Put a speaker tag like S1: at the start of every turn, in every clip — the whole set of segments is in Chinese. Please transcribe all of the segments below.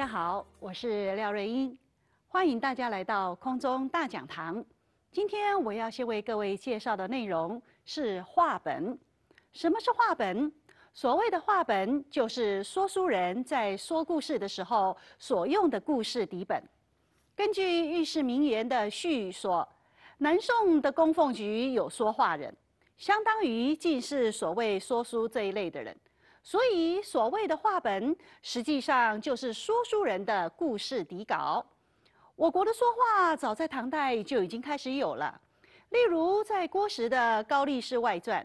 S1: 大家好，我是廖瑞英，欢迎大家来到空中大讲堂。今天我要先为各位介绍的内容是话本。什么是话本？所谓的话本，就是说书人在说故事的时候所用的故事底本。根据《玉史名言》的叙说，南宋的供奉局有说话人，相当于即是所谓说书这一类的人。所以，所谓的话本，实际上就是说书人的故事底稿。我国的说话早在唐代就已经开始有了。例如，在郭时的《高力士外传》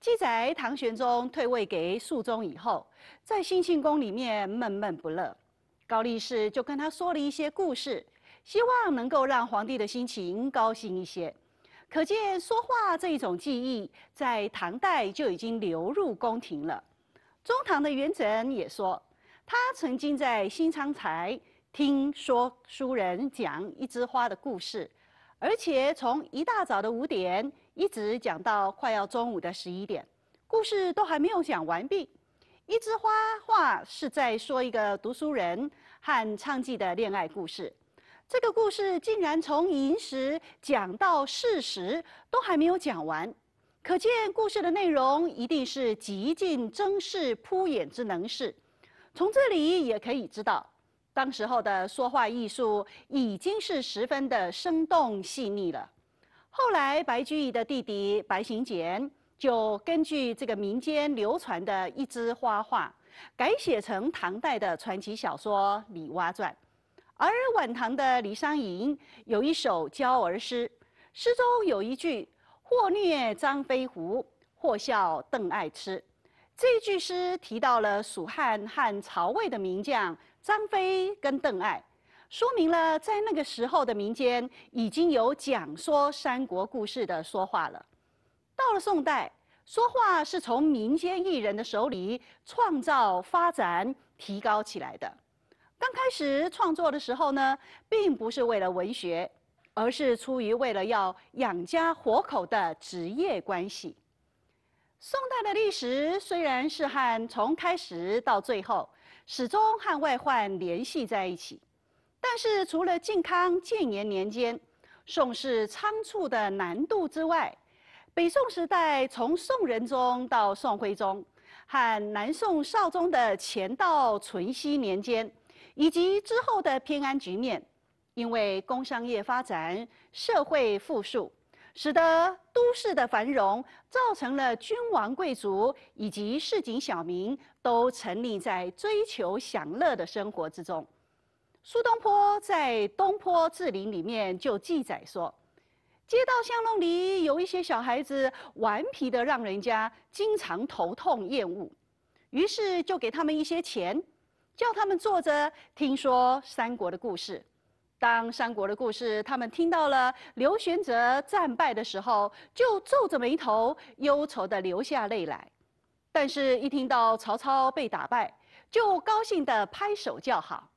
S1: 记载，唐玄宗退位给肃宗以后，在兴庆宫里面闷闷不乐，高力士就跟他说了一些故事，希望能够让皇帝的心情高兴一些。可见，说话这一种技艺在唐代就已经流入宫廷了。中唐的元稹也说，他曾经在新昌才听说书人讲《一枝花》的故事，而且从一大早的五点一直讲到快要中午的十一点，故事都还没有讲完毕。《一枝花》话是在说一个读书人和娼妓的恋爱故事，这个故事竟然从寅时讲到巳时，都还没有讲完。可见故事的内容一定是极尽争实铺演之能事。从这里也可以知道，当时候的说话艺术已经是十分的生动细腻了。后来，白居易的弟弟白行简就根据这个民间流传的一枝花画，改写成唐代的传奇小说《李娲传》。而晚唐的李商隐有一首《娇儿诗》，诗中有一句。或虐张飞胡，或笑邓艾痴。这句诗提到了蜀汉和曹魏的名将张飞跟邓艾，说明了在那个时候的民间已经有讲说三国故事的说话了。到了宋代，说话是从民间艺人的手里创造、发展、提高起来的。刚开始创作的时候呢，并不是为了文学。而是出于为了要养家活口的职业关系。宋代的历史虽然是和从开始到最后，始终和外患联系在一起，但是除了靖康建炎年间宋室仓促的难度之外，北宋时代从宋仁宗到宋徽宗，和南宋绍宗的乾道淳熙年间，以及之后的偏安局面。因为工商业发展，社会富庶，使得都市的繁荣，造成了君王、贵族以及市井小民都沉溺在追求享乐的生活之中。苏东坡在《东坡志林》里面就记载说，街道巷弄里有一些小孩子，顽皮的让人家经常头痛厌恶，于是就给他们一些钱，叫他们坐着听说三国的故事。当三国的故事，他们听到了刘玄德战败的时候，就皱着眉头，忧愁地流下泪来；但是一听到曹操被打败，就高兴地拍手叫好。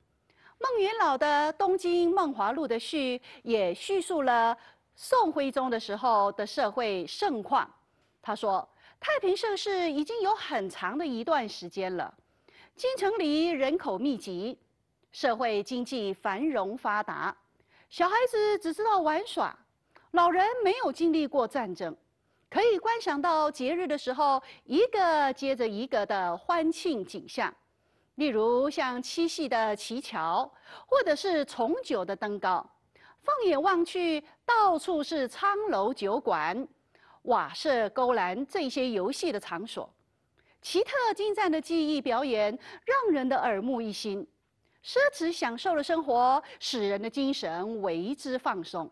S1: 孟元老的《东京梦华录》的序也叙述了宋徽宗的时候的社会盛况。他说：“太平盛世已经有很长的一段时间了，京城里人口密集。”社会经济繁荣发达，小孩子只知道玩耍，老人没有经历过战争，可以观想到节日的时候，一个接着一个的欢庆景象，例如像七夕的乞巧，或者是重九的登高。放眼望去，到处是苍楼酒馆、瓦舍勾栏这些游戏的场所，奇特精湛的技艺表演，让人的耳目一新。奢侈享受的生活使人的精神为之放松。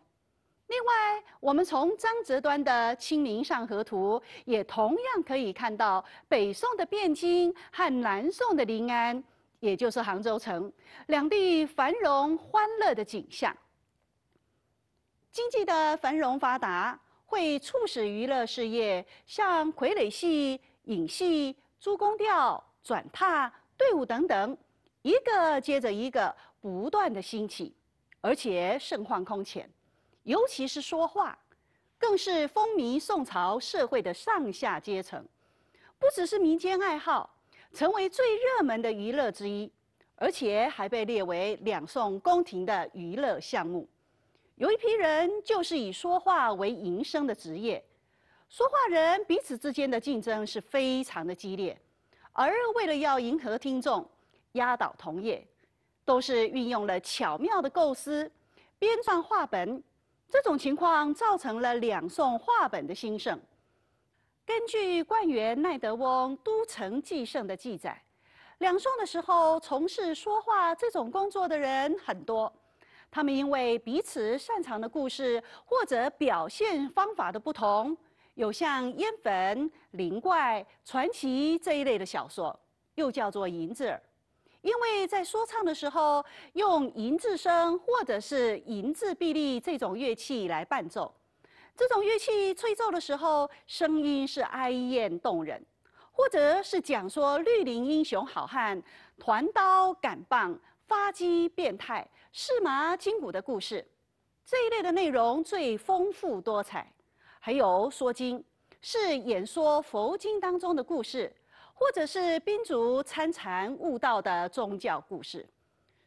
S1: 另外，我们从张择端的《清明上河图》也同样可以看到北宋的汴京和南宋的临安，也就是杭州城两地繁荣欢乐的景象。经济的繁荣发达会促使娱乐事业，像傀儡戏、影戏、珠宫调、转踏、队伍等等。一个接着一个不断的兴起，而且盛况空前，尤其是说话，更是风靡宋朝社会的上下阶层，不只是民间爱好，成为最热门的娱乐之一，而且还被列为两宋宫廷的娱乐项目。有一批人就是以说话为营生的职业，说话人彼此之间的竞争是非常的激烈，而为了要迎合听众。压倒同业，都是运用了巧妙的构思，编撰话本。这种情况造成了两宋话本的兴盛。根据官员奈德翁《都城记胜》的记载，两宋的时候从事说话这种工作的人很多，他们因为彼此擅长的故事或者表现方法的不同，有像烟粉、灵怪、传奇这一类的小说，又叫做银子。因为在说唱的时候，用银字声或者是银字臂力这种乐器来伴奏，这种乐器吹奏的时候，声音是哀艳动人，或者是讲说绿林英雄好汉、团刀、杆棒、发机、变态、是麻、筋骨的故事，这一类的内容最丰富多彩。还有说经，是演说佛经当中的故事。或者是宾族参禅悟道的宗教故事，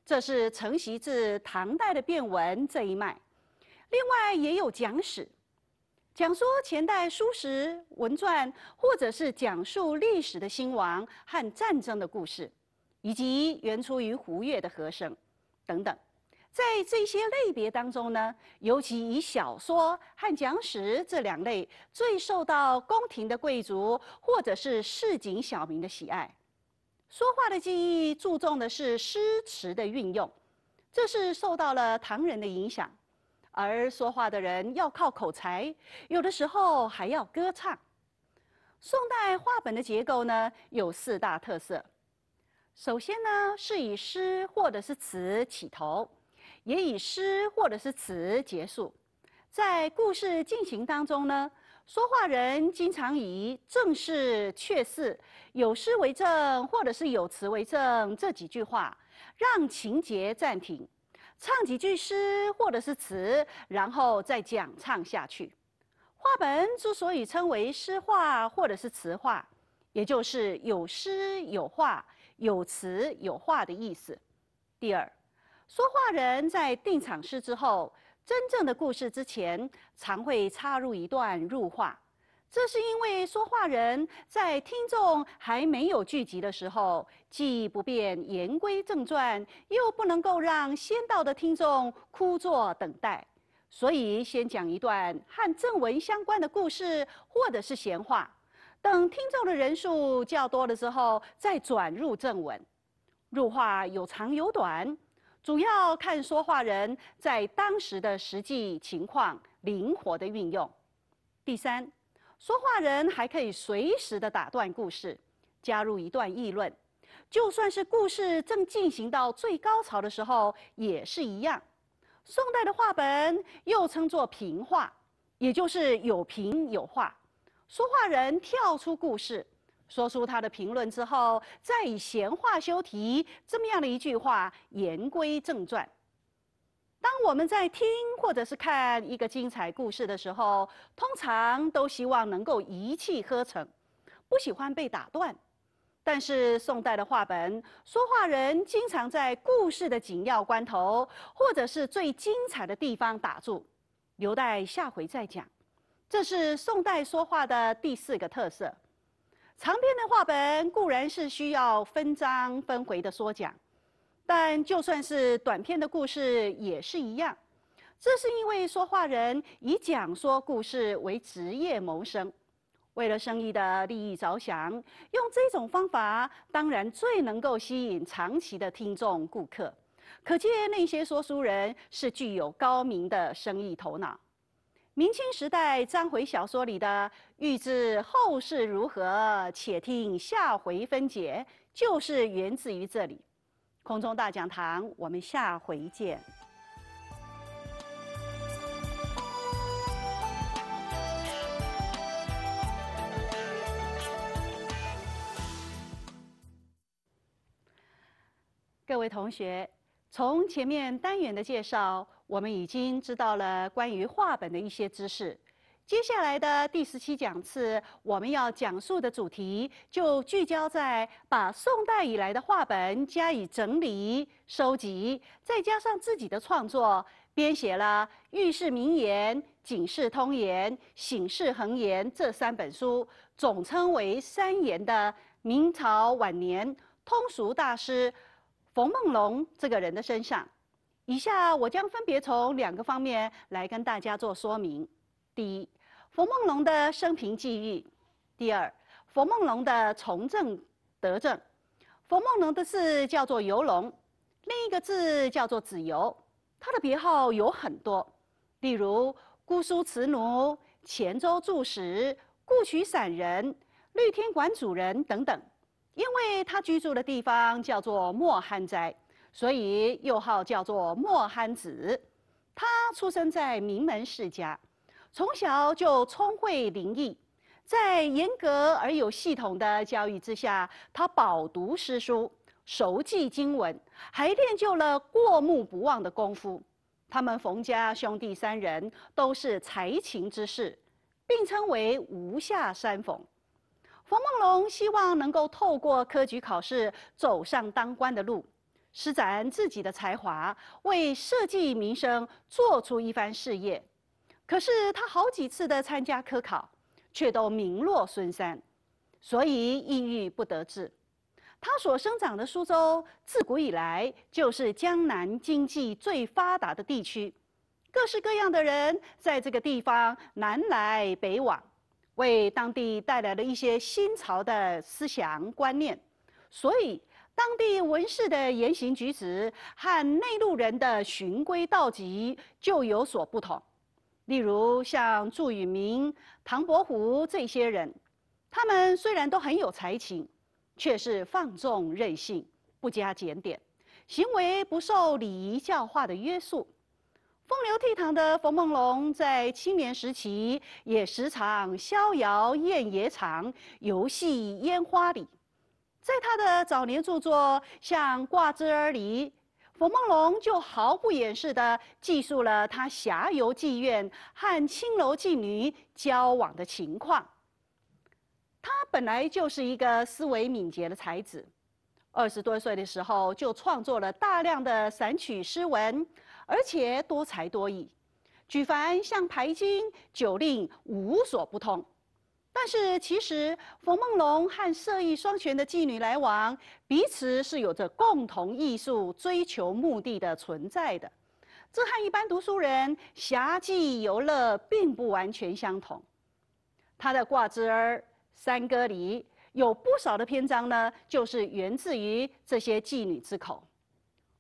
S1: 这是承袭自唐代的变文这一脉。另外也有讲史，讲说前代书史文传，或者是讲述历史的兴亡和战争的故事，以及原出于胡越的和声等等。在这些类别当中呢，尤其以小说和讲史这两类最受到宫廷的贵族或者是市井小民的喜爱。说话的技艺注重的是诗词的运用，这是受到了唐人的影响。而说话的人要靠口才，有的时候还要歌唱。宋代话本的结构呢，有四大特色。首先呢，是以诗或者是词起头。也以诗或者是词结束，在故事进行当中呢，说话人经常以“正是确是，有诗为证，或者是有词为证”这几句话，让情节暂停，唱几句诗或者是词，然后再讲唱下去。话本之所以称为诗话或者是词话，也就是有诗有话，有词有话的意思。第二。说话人在定场诗之后，真正的故事之前，常会插入一段入话。这是因为说话人在听众还没有聚集的时候，既不便言归正传，又不能够让先到的听众枯坐等待，所以先讲一段和正文相关的故事或者是闲话，等听众的人数较多的之候，再转入正文。入话有长有短。主要看说话人在当时的实际情况灵活的运用。第三，说话人还可以随时的打断故事，加入一段议论。就算是故事正进行到最高潮的时候也是一样。宋代的话本又称作平话，也就是有平有话。说话人跳出故事。说出他的评论之后，再以闲话休题，这么样的一句话，言归正传。当我们在听或者是看一个精彩故事的时候，通常都希望能够一气呵成，不喜欢被打断。但是宋代的话本，说话人经常在故事的紧要关头，或者是最精彩的地方打住，留待下回再讲。这是宋代说话的第四个特色。长篇的话本固然是需要分章分回的说讲，但就算是短篇的故事也是一样。这是因为说话人以讲说故事为职业谋生，为了生意的利益着想，用这种方法当然最能够吸引长期的听众顾客。可见那些说书人是具有高明的生意头脑。明清时代章回小说里的“欲知后事如何，且听下回分解”，就是源自于这里。空中大讲堂，我们下回见。各位同学，从前面单元的介绍。我们已经知道了关于话本的一些知识。接下来的第十七讲次，我们要讲述的主题就聚焦在把宋代以来的话本加以整理、收集，再加上自己的创作，编写了《遇事名言》《警世通言》《醒世恒言》这三本书，总称为“三言”的明朝晚年通俗大师冯梦龙这个人的身上。以下我将分别从两个方面来跟大家做说明：第一，冯梦龙的生平际遇；第二，冯梦龙的从政德政。冯梦龙的字叫做游龙，另一个字叫做子游，他的别号有很多，例如姑苏慈奴、黔州著史、故曲散人、绿天馆主人等等，因为他居住的地方叫做墨汉斋。所以又号叫做墨憨子，他出生在名门世家，从小就聪慧伶俐，在严格而有系统的教育之下，他饱读诗书，熟记经文，还练就了过目不忘的功夫。他们冯家兄弟三人都是才情之士，并称为“吴下三冯”。冯梦龙希望能够透过科举考试走上当官的路。施展自己的才华，为社稷民生做出一番事业。可是他好几次的参加科考，却都名落孙山，所以抑郁不得志。他所生长的苏州，自古以来就是江南经济最发达的地区，各式各样的人在这个地方南来北往，为当地带来了一些新潮的思想观念，所以。当地文士的言行举止和内陆人的循规蹈矩就有所不同。例如像祝允明、唐伯虎这些人，他们虽然都很有才情，却是放纵任性、不加检点，行为不受礼仪教化的约束。风流倜傥的冯梦龙在青年时期也时常逍遥宴野场，游戏烟花里。在他的早年著作《像挂枝而离》，冯梦龙就毫不掩饰地记述了他侠游妓院和青楼妓女交往的情况。他本来就是一个思维敏捷的才子，二十多岁的时候就创作了大量的散曲诗文，而且多才多艺，举凡像牌经、酒令，无所不通。但是，其实冯梦龙和色艺双全的妓女来往，彼此是有着共同艺术追求目的的存在的。这和一般读书人侠妓游乐并不完全相同。他的《挂枝儿》《山歌里有不少的篇章呢，就是源自于这些妓女之口。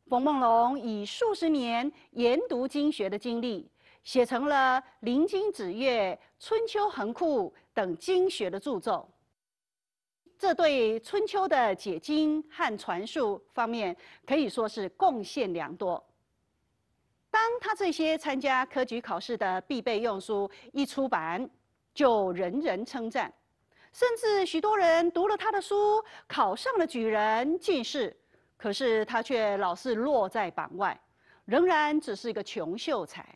S1: 冯梦龙以数十年研读经学的经历，写成了《林津子月》《春秋横酷》。等经学的著奏，这对春秋的解经和传述方面可以说是贡献良多。当他这些参加科举考试的必备用书一出版，就人人称赞，甚至许多人读了他的书，考上了举人、进士，可是他却老是落在榜外，仍然只是一个穷秀才。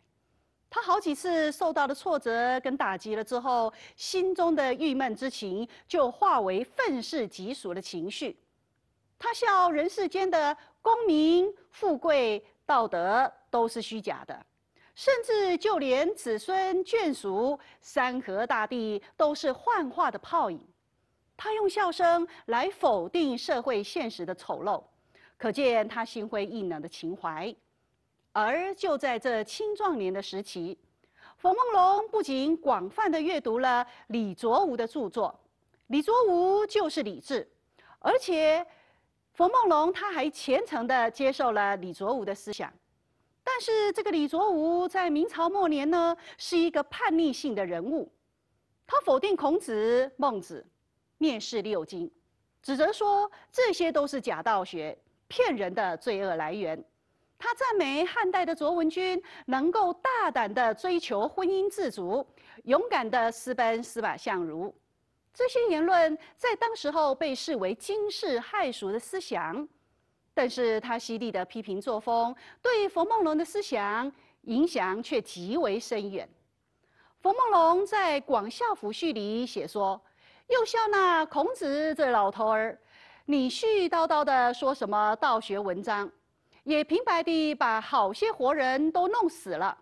S1: 他好几次受到的挫折跟打击了之后，心中的郁闷之情就化为愤世嫉俗的情绪。他笑人世间的功名富贵、道德都是虚假的，甚至就连子孙眷属、山河大地都是幻化的泡影。他用笑声来否定社会现实的丑陋，可见他心灰意冷的情怀。而就在这青壮年的时期，冯梦龙不仅广泛的阅读了李卓吾的著作，李卓吾就是李智，而且冯梦龙他还虔诚的接受了李卓吾的思想。但是这个李卓吾在明朝末年呢，是一个叛逆性的人物，他否定孔子、孟子，蔑视六经，指责说这些都是假道学、骗人的罪恶来源。他赞美汉代的卓文君能够大胆的追求婚姻自主，勇敢的私奔司马相如，这些言论在当时候被视为惊世骇俗的思想。但是他犀利的批评作风对冯梦龙的思想影响却极为深远。冯梦龙在《广孝府序》里写说：“又笑那孔子这老头儿，你絮絮叨叨的说什么道学文章。”也平白地把好些活人都弄死了。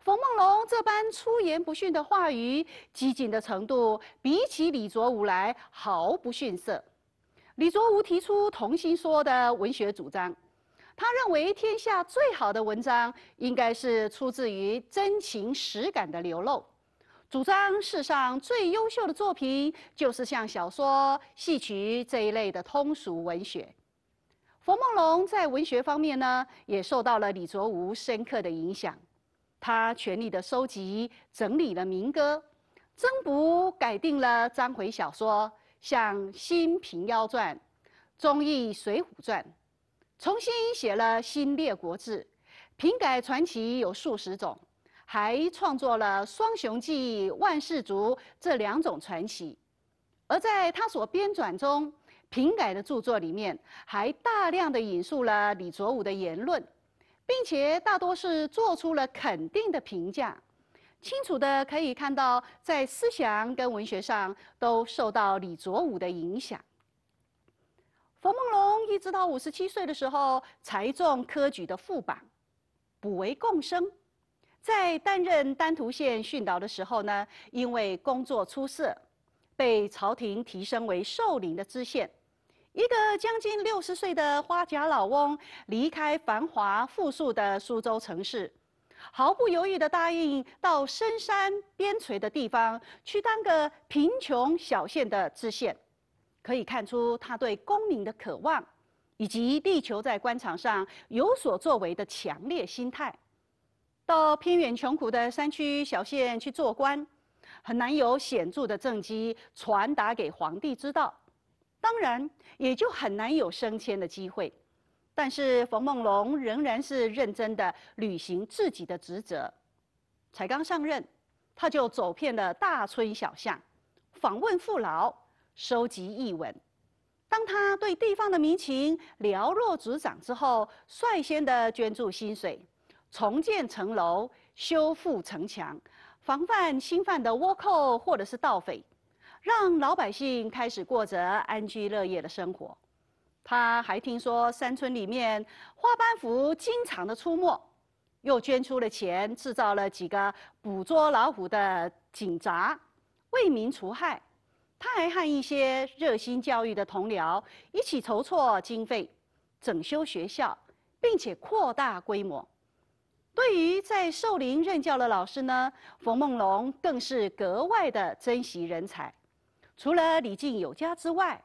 S1: 冯梦龙这般出言不逊的话语，激进的程度比起李卓吾来毫不逊色。李卓吾提出“童心说”的文学主张，他认为天下最好的文章应该是出自于真情实感的流露，主张世上最优秀的作品就是像小说、戏曲这一类的通俗文学。冯梦龙在文学方面呢，也受到了李卓吾深刻的影响。他全力的收集、整理了民歌，增补、改定了章回小说，像《新平妖传》、《忠义水浒传》，重新写了《新列国志》，评改传奇有数十种，还创作了《双雄记》《万世竹这两种传奇。而在他所编纂中，评改的著作里面还大量的引述了李卓吾的言论，并且大多是做出了肯定的评价。清楚的可以看到，在思想跟文学上都受到李卓吾的影响。冯梦龙一直到五十七岁的时候才中科举的副榜，补为贡生。在担任丹徒县训导的时候呢，因为工作出色。被朝廷提升为寿陵的知县，一个将近六十岁的花甲老翁，离开繁华富庶的苏州城市，毫不犹豫地答应到深山边陲的地方去当个贫穷小县的知县，可以看出他对功名的渴望，以及力求在官场上有所作为的强烈心态。到偏远穷苦的山区小县去做官。很难有显著的政绩传达给皇帝知道，当然也就很难有升迁的机会。但是冯梦龙仍然是认真的履行自己的职责。才刚上任，他就走遍了大村小巷，访问父老，收集译文。当他对地方的民情了若指掌之后，率先的捐助薪水，重建城楼，修复城墙。防范侵犯的倭寇或者是盗匪，让老百姓开始过着安居乐业的生活。他还听说山村里面花斑蝠经常的出没，又捐出了钱制造了几个捕捉老虎的警闸，为民除害。他还和一些热心教育的同僚一起筹措经费，整修学校，并且扩大规模。对于在寿林任教的老师呢，冯梦龙更是格外的珍惜人才。除了礼敬有加之外，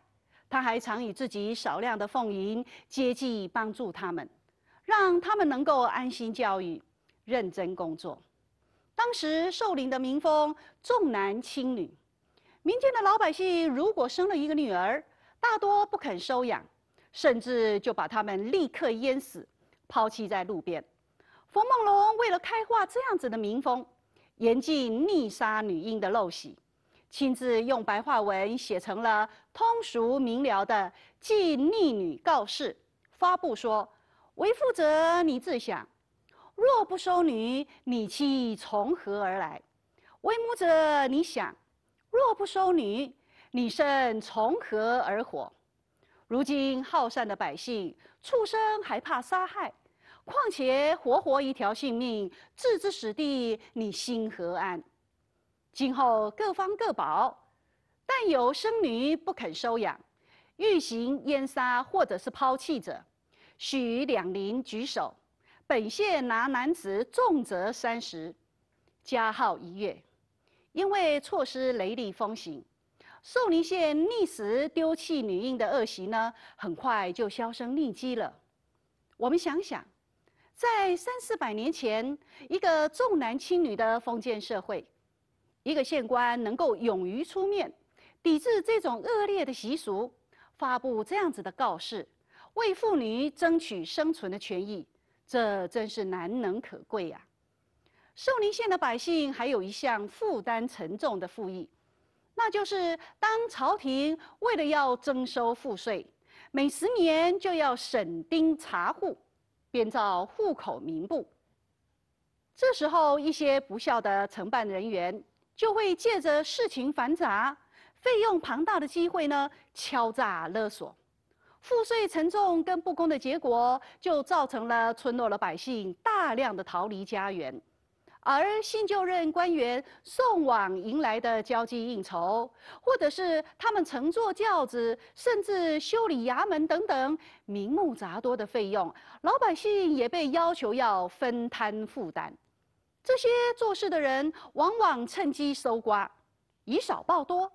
S1: 他还常以自己少量的俸银接济帮助他们，让他们能够安心教育、认真工作。当时寿林的民风重男轻女，民间的老百姓如果生了一个女儿，大多不肯收养，甚至就把他们立刻淹死，抛弃在路边。冯梦龙为了开化这样子的民风，严禁溺杀女婴的陋习，亲自用白话文写成了通俗明了的《禁溺女告示》，发布说：“为父者，你自想，若不收女，你妻从何而来？为母者，你想，若不收女，你身从何而活？如今好善的百姓，畜生还怕杀害。”况且活活一条性命置之死地，你心何安？今后各方各保，但有生女不肯收养、欲行阉杀或者是抛弃者，许两邻举手，本县拿男子重责三十，加号一月。因为措施雷厉风行，寿宁县溺死丢弃女婴的恶习呢，很快就销声匿迹了。我们想想。在三四百年前，一个重男轻女的封建社会，一个县官能够勇于出面抵制这种恶劣的习俗，发布这样子的告示，为妇女争取生存的权益，这真是难能可贵呀！寿宁县的百姓还有一项负担沉重的赋役，那就是当朝廷为了要征收赋税，每十年就要审丁查户。编造户口名簿，这时候一些不孝的承办人员就会借着事情繁杂、费用庞大的机会呢，敲诈勒索，赋税沉重跟不公的结果，就造成了村落的百姓大量的逃离家园。而新就任官员送往迎来的交际应酬，或者是他们乘坐轿子，甚至修理衙门等等名目杂多的费用，老百姓也被要求要分摊负担。这些做事的人往往趁机搜刮，以少报多。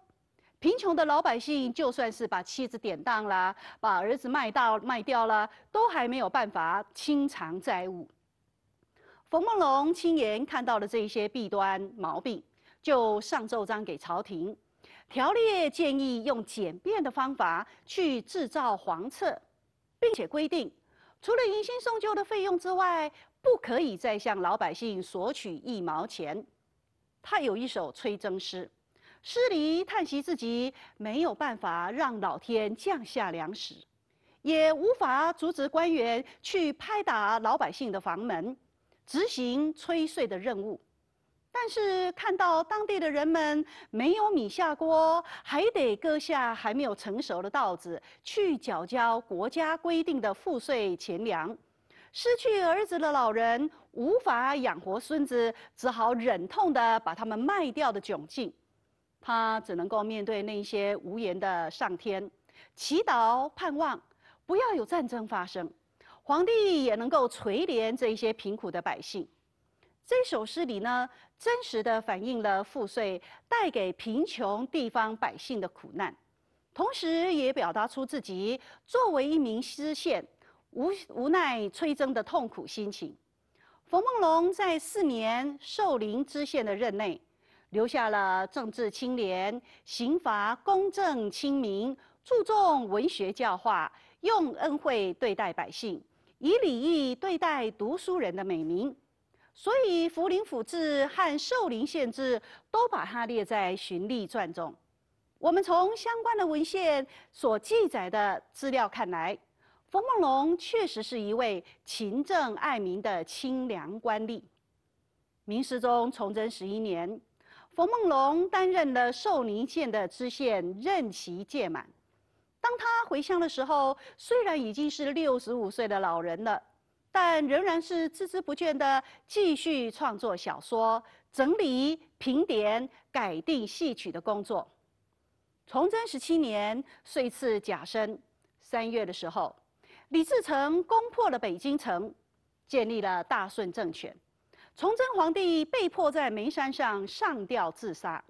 S1: 贫穷的老百姓就算是把妻子典当了，把儿子卖到卖掉了，都还没有办法清偿债务。冯梦龙亲眼看到了这些弊端毛病，就上奏章给朝廷，条例建议用简便的方法去制造黄册，并且规定，除了迎新送旧的费用之外，不可以再向老百姓索取一毛钱。他有一首催征诗，诗里叹息自己没有办法让老天降下粮食，也无法阻止官员去拍打老百姓的房门。执行催税的任务，但是看到当地的人们没有米下锅，还得割下还没有成熟的稻子去缴交国家规定的赋税钱粮，失去儿子的老人无法养活孙子，只好忍痛的把他们卖掉的窘境，他只能够面对那些无言的上天，祈祷盼望不要有战争发生。皇帝也能够垂怜这一些贫苦的百姓。这首诗里呢，真实的反映了赋税带给贫穷地方百姓的苦难，同时也表达出自己作为一名知县无无奈催征的痛苦心情。冯梦龙在四年寿陵知县的任内，留下了政治清廉、刑罚公正、亲民、注重文学教化、用恩惠对待百姓。以礼义对待读书人的美名，所以《福临府志》和《寿宁县志》都把它列在循吏传中。我们从相关的文献所记载的资料看来，冯梦龙确实是一位勤政爱民的清凉官吏。明世宗崇祯十一年，冯梦龙担任了寿宁县的知县任期届满。当他回乡的时候，虽然已经是六十五岁的老人了，但仍然是孜孜不倦地继续创作小说、整理评点、改定戏曲的工作。崇祯十七年，岁次甲申，三月的时候，李自成攻破了北京城，建立了大顺政权。崇祯皇帝被迫在煤山上上吊自杀。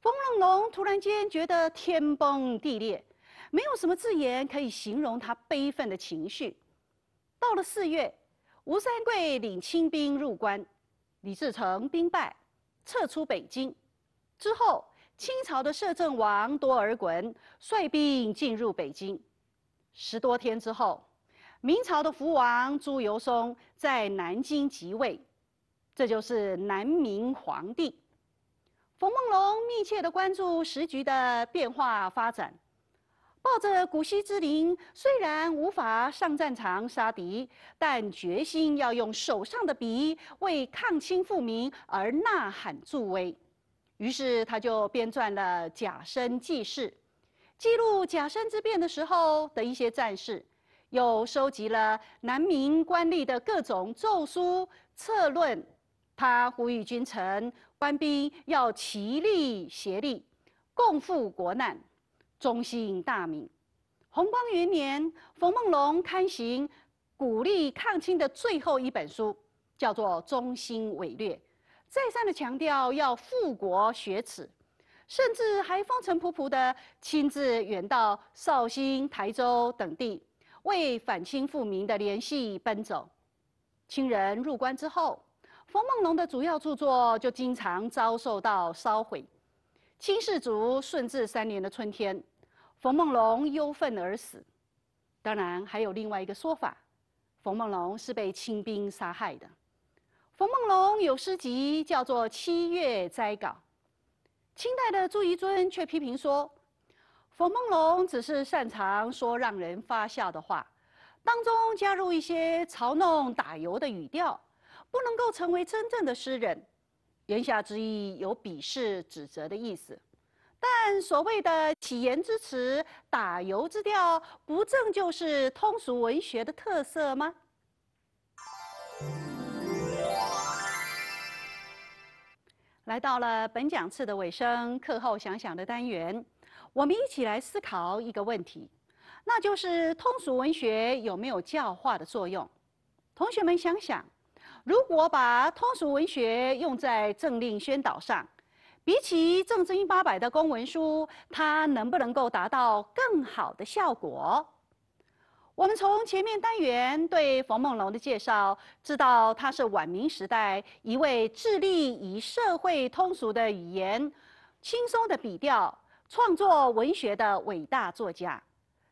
S1: 冯梦龙突然间觉得天崩地裂。没有什么字眼可以形容他悲愤的情绪。到了四月，吴三桂领清兵入关，李自成兵败，撤出北京。之后，清朝的摄政王多尔衮率兵进入北京。十多天之后，明朝的福王朱由崧在南京即位，这就是南明皇帝。冯梦龙密切的关注时局的变化发展。抱着古稀之灵，虽然无法上战场杀敌，但决心要用手上的笔为抗清复明而呐喊助威。于是，他就编撰了《甲申记事》，记录甲申之变的时候的一些战事，又收集了南明官吏的各种奏疏、策论。他呼吁君臣、官兵要齐力协力，共赴国难。中兴大明，洪光元年，冯梦龙刊行鼓励抗清的最后一本书，叫做《中兴伟略》，再三的强调要复国学耻，甚至还风尘仆仆的亲自远到绍兴、台州等地，为反清复明的联系奔走。清人入关之后，冯梦龙的主要著作就经常遭受到烧毁。清世祖顺治三年的春天。冯梦龙忧愤而死，当然还有另外一个说法，冯梦龙是被清兵杀害的。冯梦龙有诗集叫做《七月斋稿》，清代的朱彝尊却批评说，冯梦龙只是擅长说让人发笑的话，当中加入一些嘲弄打油的语调，不能够成为真正的诗人，言下之意有鄙视指责的意思。但所谓的起言之词、打油之调，不正就是通俗文学的特色吗？来到了本讲次的尾声，课后想想的单元，我们一起来思考一个问题，那就是通俗文学有没有教化的作用？同学们想想，如果把通俗文学用在政令宣导上。比起《正经八百》的公文书，它能不能够达到更好的效果？我们从前面单元对冯梦龙的介绍，知道他是晚明时代一位致力以社会通俗的语言、轻松的笔调创作文学的伟大作家。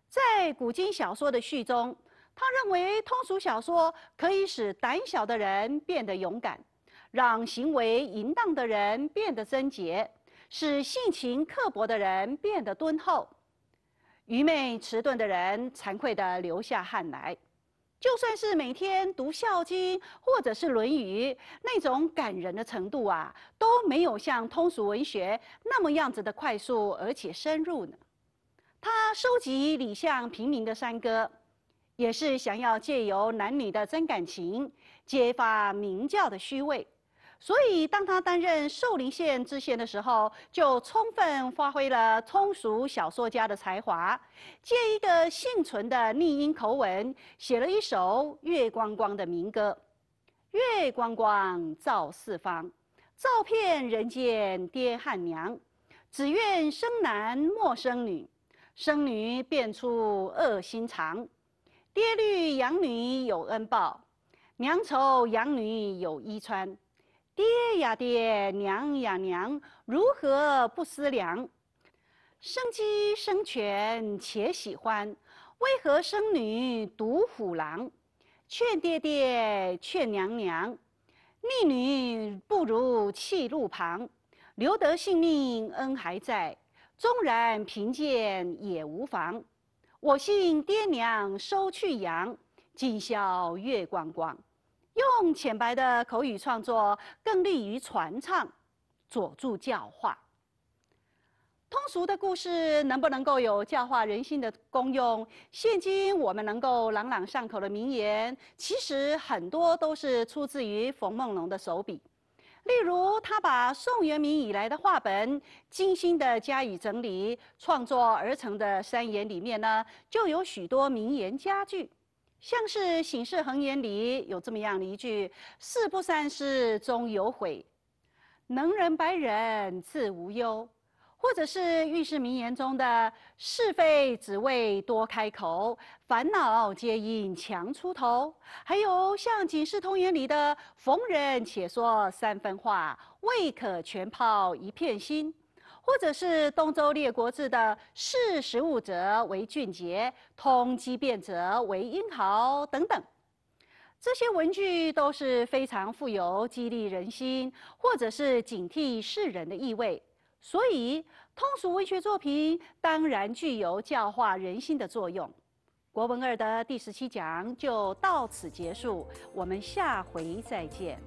S1: 在《古今小说》的序中，他认为通俗小说可以使胆小的人变得勇敢。让行为淫荡的人变得贞洁，使性情刻薄的人变得敦厚，愚昧迟钝的人惭愧的流下汗来。就算是每天读《孝经》或者是《论语》，那种感人的程度啊，都没有像通俗文学那么样子的快速而且深入呢。他收集李向平民的山歌，也是想要借由男女的真感情，揭发明教的虚伪。所以，当他担任寿宁县知县的时候，就充分发挥了通俗小说家的才华，借一个幸存的逆音口吻，写了一首《月光光》的民歌：“月光光照四方，照遍人间爹和娘。只愿生男莫生女，生女变出恶心肠。爹绿养女有恩报，娘愁养女有衣穿。”爹呀爹，娘呀娘，如何不思量？生鸡生犬且喜欢，为何生女独虎狼？劝爹爹，劝娘娘，逆女不如弃路旁，留得性命恩还在，纵然贫贱也无妨。我信爹娘收去养，今宵月光光。用浅白的口语创作更利于传唱，佐助教化。通俗的故事能不能够有教化人心的功用？现今我们能够朗朗上口的名言，其实很多都是出自于冯梦龙的手笔。例如，他把宋元明以来的话本精心的加以整理创作而成的《三言》里面呢，就有许多名言佳句。像是《醒世恒言》里有这么样的一句：“事不善事终有悔，能忍百忍自无忧。”或者是《遇事名言》中的：“是非只为多开口，烦恼皆因强出头。”还有像《警世通言》里的：“逢人且说三分话，未可全抛一片心。”或者是《东周列国志》的“识时务者为俊杰，通机变者为英豪”等等，这些文句都是非常富有激励人心，或者是警惕世人的意味。所以，通俗文学作品当然具有教化人心的作用。国文二的第十七讲就到此结束，我们下回再见。